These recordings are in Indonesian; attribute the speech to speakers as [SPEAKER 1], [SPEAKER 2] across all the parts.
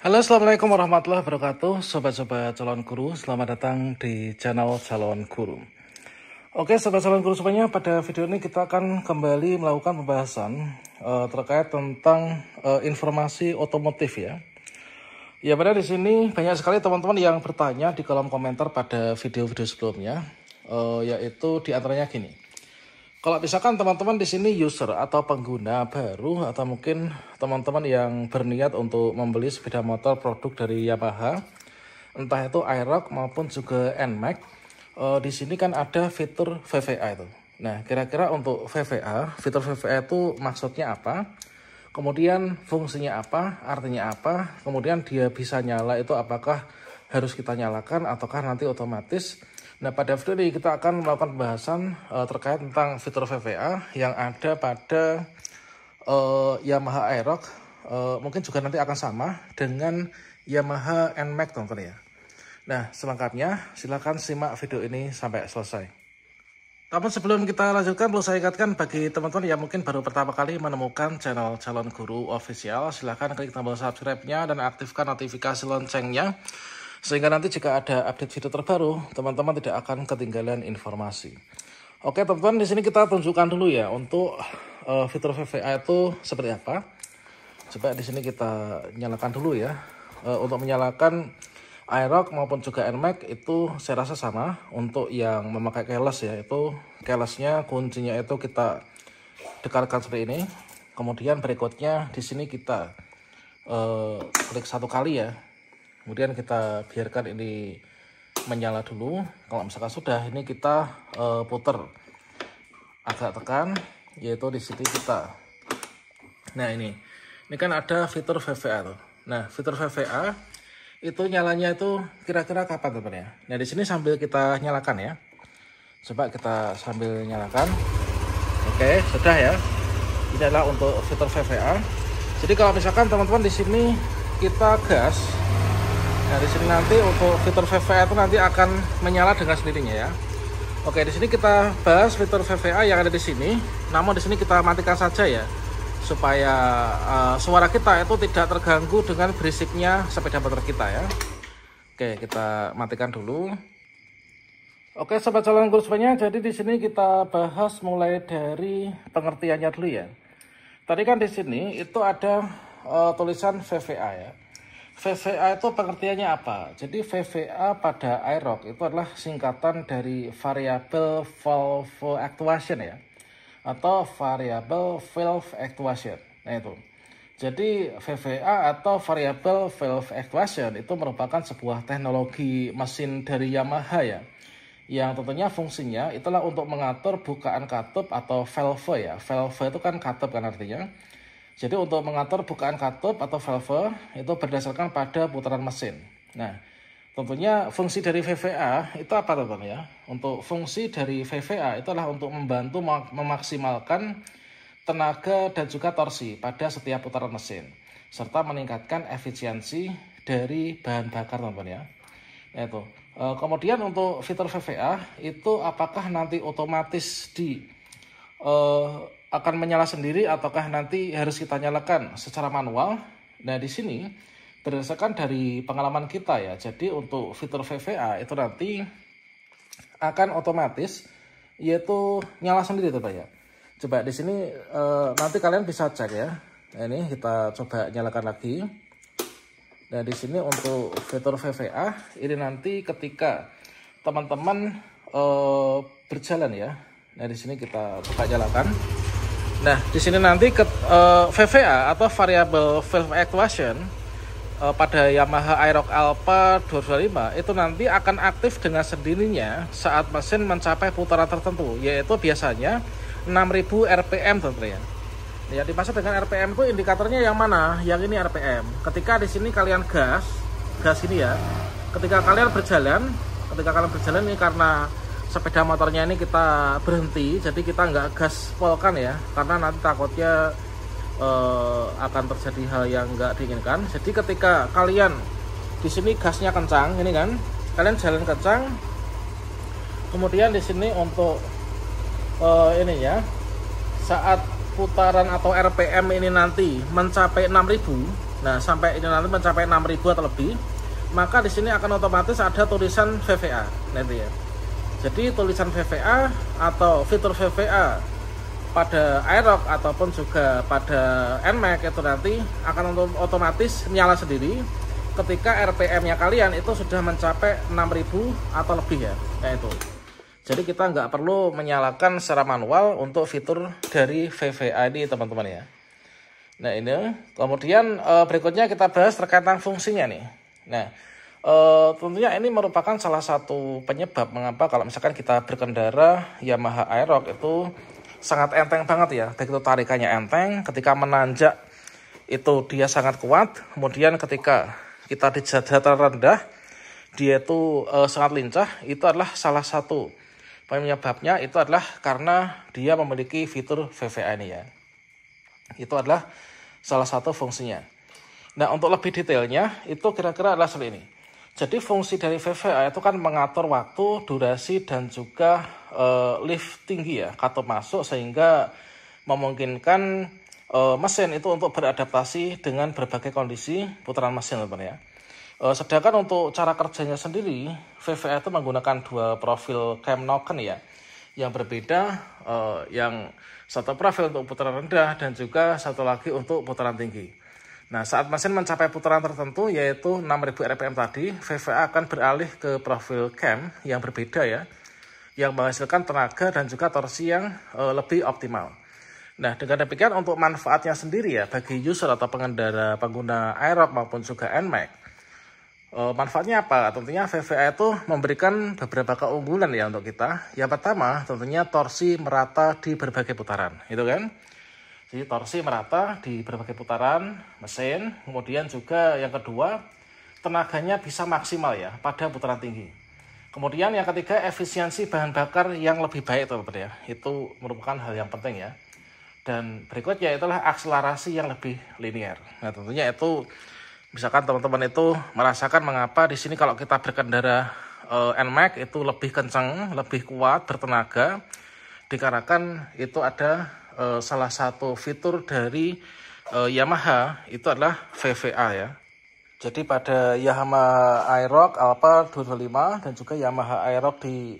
[SPEAKER 1] Halo Assalamualaikum warahmatullahi wabarakatuh Sobat-sobat calon guru Selamat datang di channel calon guru Oke sobat calon guru semuanya Pada video ini kita akan kembali melakukan pembahasan uh, Terkait tentang uh, informasi otomotif ya Ya pada di sini banyak sekali teman-teman yang bertanya di kolom komentar pada video-video sebelumnya uh, Yaitu antaranya gini kalau misalkan teman-teman di sini user atau pengguna baru atau mungkin teman-teman yang berniat untuk membeli sepeda motor produk dari Yamaha, entah itu Aerox maupun juga Nmax, eh, di sini kan ada fitur VVA itu. Nah, kira-kira untuk VVA, fitur VVA itu maksudnya apa? Kemudian fungsinya apa? Artinya apa? Kemudian dia bisa nyala itu apakah harus kita nyalakan ataukah nanti otomatis? Nah, pada video ini kita akan melakukan pembahasan uh, terkait tentang fitur VVA yang ada pada uh, Yamaha Aerox. Uh, eh, mungkin juga nanti akan sama dengan Yamaha NMAX teman-teman ya. Nah, selengkapnya silahkan simak video ini sampai selesai. Namun sebelum kita lanjutkan, perlu saya ingatkan bagi teman-teman yang mungkin baru pertama kali menemukan channel Calon Guru Official, silahkan klik tombol subscribe-nya dan aktifkan notifikasi loncengnya sehingga nanti jika ada update video terbaru, teman-teman tidak akan ketinggalan informasi. Oke teman-teman, di sini kita tunjukkan dulu ya untuk uh, fitur VVA itu seperti apa. Coba di sini kita nyalakan dulu ya. Uh, untuk menyalakan Aerox maupun juga Nmax itu saya rasa sama. Untuk yang memakai keyless ya, itu keylessnya kuncinya itu kita dekatkan seperti ini. Kemudian berikutnya di sini kita uh, klik satu kali ya kemudian kita biarkan ini menyala dulu kalau misalkan sudah ini kita uh, eh, putar agak tekan yaitu di sini kita nah ini ini kan ada fitur VVA tuh. nah fitur VVA itu nyalanya itu kira-kira kapan teman ya nah di sini sambil kita nyalakan ya coba kita sambil nyalakan oke sudah ya ini adalah untuk fitur VVA jadi kalau misalkan teman-teman di sini kita gas Nah, di sini nanti untuk fitur VVA itu nanti akan menyala dengan sendirinya ya. Oke, di sini kita bahas fitur VVA yang ada di sini. Namun di sini kita matikan saja ya supaya uh, suara kita itu tidak terganggu dengan berisiknya sepeda motor kita ya. Oke, kita matikan dulu. Oke, sobat jalan kursusnya, jadi di sini kita bahas mulai dari pengertiannya dulu ya. Tadi kan di sini itu ada uh, tulisan VVA ya. VVA itu pengertiannya apa? Jadi VVA pada Aerox itu adalah singkatan dari Variable valve actuation ya atau Variable valve actuation. Nah itu. Jadi VVA atau Variable valve actuation itu merupakan sebuah teknologi mesin dari Yamaha ya. Yang tentunya fungsinya itulah untuk mengatur bukaan katup atau valve ya. Valve itu kan katup kan artinya jadi untuk mengatur bukaan katup atau valve itu berdasarkan pada putaran mesin. Nah, tentunya fungsi dari VVA itu apa tuh Bang ya? Untuk fungsi dari VVA itulah untuk membantu memaksimalkan tenaga dan juga torsi pada setiap putaran mesin serta meningkatkan efisiensi dari bahan bakar teman-teman ya. Nah, itu. E, kemudian untuk fitur VVA itu apakah nanti otomatis di e, akan menyala sendiri ataukah nanti harus kita nyalakan secara manual. Nah, di sini berdasarkan dari pengalaman kita ya. Jadi untuk fitur VVA itu nanti akan otomatis yaitu nyala sendiri coba ya. Coba di sini e, nanti kalian bisa cek ya. Nah, ini kita coba nyalakan lagi. Nah, di sini untuk fitur VVA ini nanti ketika teman-teman e, berjalan ya. Nah, di sini kita buka nyalakan. Nah, di sini nanti ke uh, eh, VVA atau variable valve actuation uh, eh, pada Yamaha Aerox Alpha 225 itu nanti akan aktif dengan sendirinya saat mesin mencapai putaran tertentu, yaitu biasanya 6000 RPM tentunya. Ya, dimaksud dengan RPM itu indikatornya yang mana? Yang ini RPM. Ketika di sini kalian gas, gas ini ya. Ketika kalian berjalan, ketika kalian berjalan ini karena sepeda motornya ini kita berhenti jadi kita nggak gas polkan ya karena nanti takutnya eh, akan terjadi hal yang nggak diinginkan jadi ketika kalian di sini gasnya kencang ini kan kalian jalan kencang kemudian di sini untuk eh, ini ya saat putaran atau RPM ini nanti mencapai 6000 nah sampai ini nanti mencapai 6000 atau lebih maka di sini akan otomatis ada tulisan VVA nanti ya jadi tulisan VVA atau fitur VVA pada Aerox ataupun juga pada NMAX itu nanti akan otomatis menyala sendiri ketika RPM-nya kalian itu sudah mencapai 6000 atau lebih ya kayak itu jadi kita nggak perlu menyalakan secara manual untuk fitur dari VVA ini teman-teman ya nah ini kemudian eh, berikutnya kita bahas terkait fungsinya nih nah E, tentunya ini merupakan salah satu penyebab mengapa kalau misalkan kita berkendara Yamaha Aerox itu sangat enteng banget ya. Begitu tarikannya enteng, ketika menanjak itu dia sangat kuat, kemudian ketika kita di dataran rendah dia itu e, sangat lincah. Itu adalah salah satu penyebabnya itu adalah karena dia memiliki fitur VVA ini ya. Itu adalah salah satu fungsinya. Nah, untuk lebih detailnya itu kira-kira adalah seperti ini. Jadi fungsi dari VVA itu kan mengatur waktu, durasi, dan juga e, lift tinggi ya, katup masuk sehingga memungkinkan e, mesin itu untuk beradaptasi dengan berbagai kondisi putaran mesin teman ya. E, sedangkan untuk cara kerjanya sendiri, VVA itu menggunakan dua profil cam noken ya, yang berbeda, e, yang satu profil untuk putaran rendah dan juga satu lagi untuk putaran tinggi. Nah, saat mesin mencapai putaran tertentu yaitu 6000 RPM tadi, VVA akan beralih ke profil cam yang berbeda ya, yang menghasilkan tenaga dan juga torsi yang e, lebih optimal. Nah, dengan demikian untuk manfaatnya sendiri ya bagi user atau pengendara pengguna Aerox maupun juga NMAX. E, manfaatnya apa? Tentunya VVA itu memberikan beberapa keunggulan ya untuk kita. Yang pertama, tentunya torsi merata di berbagai putaran, itu kan? Jadi torsi merata di berbagai putaran mesin. Kemudian juga yang kedua, tenaganya bisa maksimal ya pada putaran tinggi. Kemudian yang ketiga, efisiensi bahan bakar yang lebih baik teman-teman ya. Itu merupakan hal yang penting ya. Dan berikutnya itulah akselerasi yang lebih linier. Nah tentunya itu misalkan teman-teman itu merasakan mengapa di sini kalau kita berkendara uh, eh, NMAX itu lebih kencang, lebih kuat, bertenaga, dikarenakan itu ada Eh, salah satu fitur dari uh, Yamaha itu adalah VVA ya. Jadi pada Yamaha Aerox Alpha 225 dan juga Yamaha Aerox di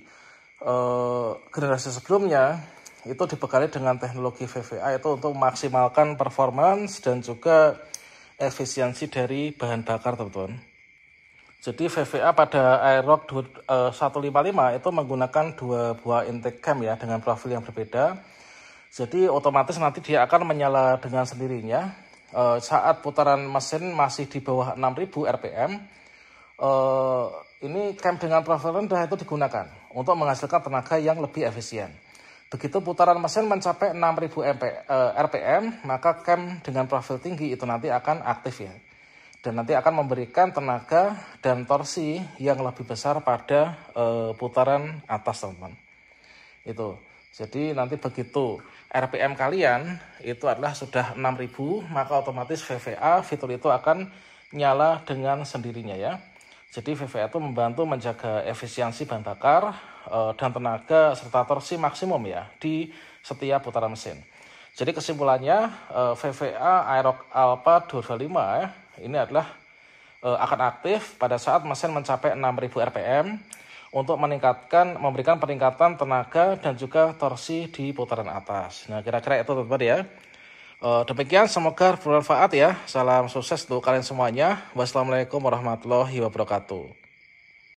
[SPEAKER 1] uh, generasi sebelumnya itu dibekali dengan teknologi VVA itu untuk memaksimalkan performance dan juga efisiensi dari bahan bakar teman-teman. Jadi VVA pada Aerox 155 itu menggunakan dua buah intake cam ya dengan profil yang berbeda jadi otomatis nanti dia akan menyala dengan sendirinya e, saat putaran mesin masih di bawah 6000 rpm. E, ini cam dengan profil rendah itu digunakan untuk menghasilkan tenaga yang lebih efisien. Begitu putaran mesin mencapai 6000 MP, e, eh, rpm, maka cam dengan profil tinggi itu nanti akan aktif ya. Dan nanti akan memberikan tenaga dan torsi yang lebih besar pada e, putaran atas teman-teman. Itu. Jadi nanti begitu RPM kalian itu adalah sudah 6000 maka otomatis VVA fitur itu akan nyala dengan sendirinya ya. Jadi VVA itu membantu menjaga efisiensi bahan bakar e, dan tenaga serta torsi maksimum ya di setiap putaran mesin. Jadi kesimpulannya e, eh, VVA Aerox Alpha 225 ya, ini adalah e, akan aktif pada saat mesin mencapai 6000 RPM untuk meningkatkan memberikan peningkatan tenaga dan juga torsi di putaran atas. Nah, kira-kira itu teman-teman ya. Eh, demikian semoga bermanfaat ya. Salam sukses untuk kalian semuanya. Wassalamualaikum warahmatullahi wabarakatuh.